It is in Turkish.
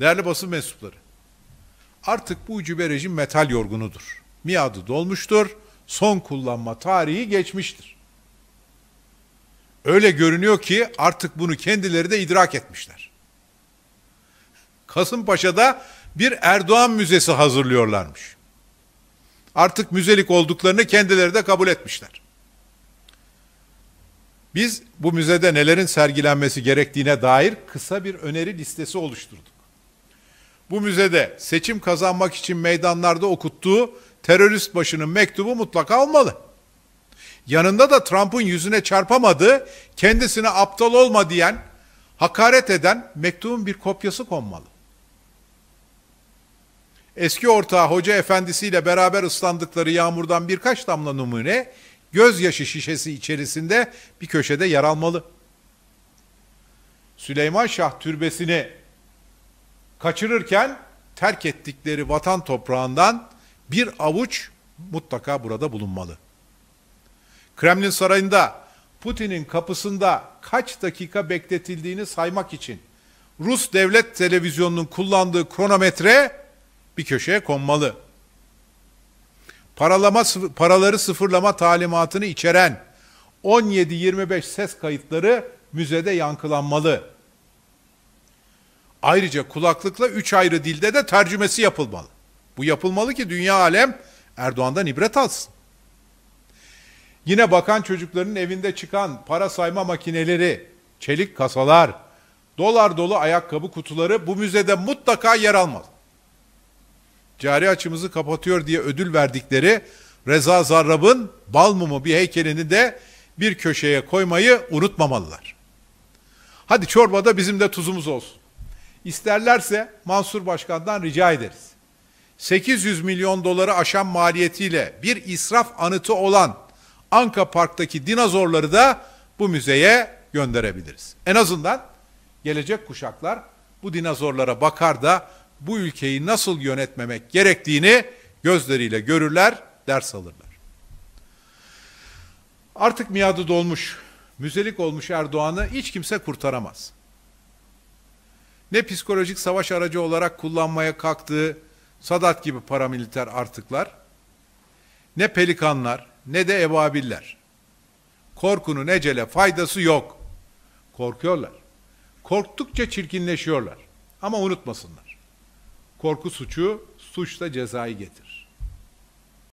Değerli basın mensupları, artık bu ucube rejim metal yorgunudur. Miadı dolmuştur, son kullanma tarihi geçmiştir. Öyle görünüyor ki artık bunu kendileri de idrak etmişler. Kasımpaşa'da bir Erdoğan müzesi hazırlıyorlarmış. Artık müzelik olduklarını kendileri de kabul etmişler. Biz bu müzede nelerin sergilenmesi gerektiğine dair kısa bir öneri listesi oluşturduk bu müzede seçim kazanmak için meydanlarda okuttuğu terörist başının mektubu mutlaka olmalı. Yanında da Trump'ın yüzüne çarpamadığı, kendisine aptal olma diyen, hakaret eden mektubun bir kopyası konmalı. Eski ortağı hoca efendisiyle beraber ıslandıkları yağmurdan birkaç damla numune, gözyaşı şişesi içerisinde bir köşede yer almalı. Süleyman Şah türbesini kaçırırken terk ettikleri vatan toprağından bir avuç mutlaka burada bulunmalı. Kremlin sarayında Putin'in kapısında kaç dakika bekletildiğini saymak için Rus devlet televizyonunun kullandığı kronometre bir köşeye konmalı. Paralama, paraları sıfırlama talimatını içeren 17-25 ses kayıtları müzede yankılanmalı. Ayrıca kulaklıkla üç ayrı dilde de tercümesi yapılmalı. Bu yapılmalı ki dünya alem Erdoğan'dan ibret alsın. Yine bakan çocukların evinde çıkan para sayma makineleri, çelik kasalar, dolar dolu ayakkabı kutuları bu müzede mutlaka yer almalı. Cari açımızı kapatıyor diye ödül verdikleri Reza Zarrab'ın bal mumu bir heykelini de bir köşeye koymayı unutmamalılar. Hadi çorbada bizim de tuzumuz olsun. İsterlerse Mansur Başkan'dan rica ederiz. 800 milyon doları aşan maliyetiyle bir israf anıtı olan Anka Park'taki dinozorları da bu müzeye gönderebiliriz. En azından gelecek kuşaklar bu dinozorlara bakar da bu ülkeyi nasıl yönetmemek gerektiğini gözleriyle görürler, ders alırlar. Artık miadı dolmuş, müzelik olmuş Erdoğan'ı hiç kimse kurtaramaz ne psikolojik savaş aracı olarak kullanmaya kalktığı Sadat gibi paramiliter artıklar, ne pelikanlar, ne de evabiller Korkunun ecele faydası yok. Korkuyorlar. Korktukça çirkinleşiyorlar. Ama unutmasınlar. Korku suçu, suç da cezayı getirir.